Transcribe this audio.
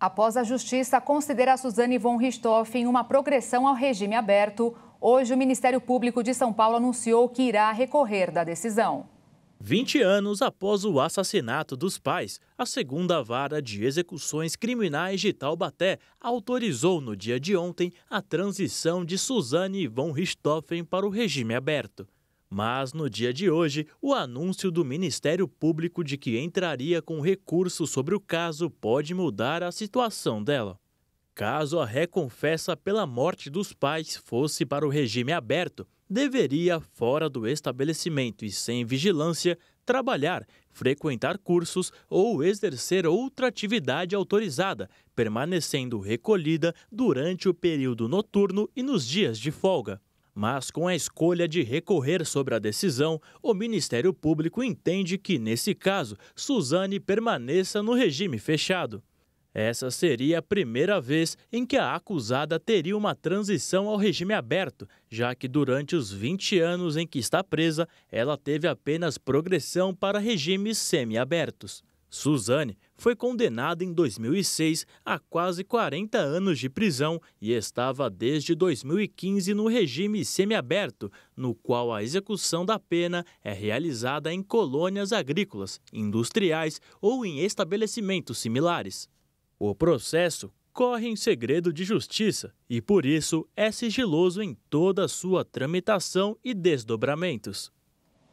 Após a Justiça considerar Suzane von Richthofen uma progressão ao regime aberto, hoje o Ministério Público de São Paulo anunciou que irá recorrer da decisão. 20 anos após o assassinato dos pais, a segunda vara de execuções criminais de Taubaté autorizou no dia de ontem a transição de Suzane von Richthofen para o regime aberto. Mas no dia de hoje, o anúncio do Ministério Público de que entraria com recurso sobre o caso pode mudar a situação dela. Caso a reconfessa pela morte dos pais fosse para o regime aberto, deveria, fora do estabelecimento e sem vigilância, trabalhar, frequentar cursos ou exercer outra atividade autorizada, permanecendo recolhida durante o período noturno e nos dias de folga. Mas com a escolha de recorrer sobre a decisão, o Ministério Público entende que, nesse caso, Suzane permaneça no regime fechado. Essa seria a primeira vez em que a acusada teria uma transição ao regime aberto, já que durante os 20 anos em que está presa, ela teve apenas progressão para regimes semiabertos. Suzane foi condenada em 2006 a quase 40 anos de prisão e estava desde 2015 no regime semiaberto, no qual a execução da pena é realizada em colônias agrícolas, industriais ou em estabelecimentos similares. O processo corre em segredo de justiça e, por isso, é sigiloso em toda a sua tramitação e desdobramentos.